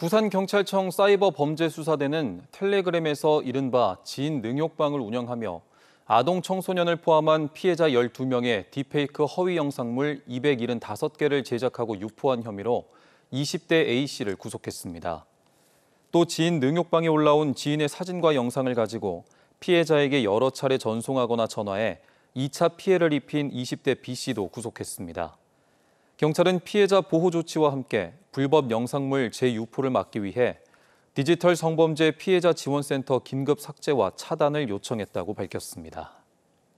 부산경찰청 사이버범죄수사대는 텔레그램에서 이른바 지인 능욕방을 운영하며 아동 청소년을 포함한 피해자 12명의 딥페이크 허위 영상물 275개를 제작하고 유포한 혐의로 20대 A씨를 구속했습니다. 또지 능욕방에 올라온 지인의 사진과 영상을 가지고 피해자에게 여러 차례 전송하거나 전화해 2차 피해를 입힌 20대 B씨도 구속했습니다. 경찰은 피해자 보호 조치와 함께 불법 영상물 재유포를 막기 위해 디지털 성범죄 피해자 지원센터 긴급 삭제와 차단을 요청했다고 밝혔습니다.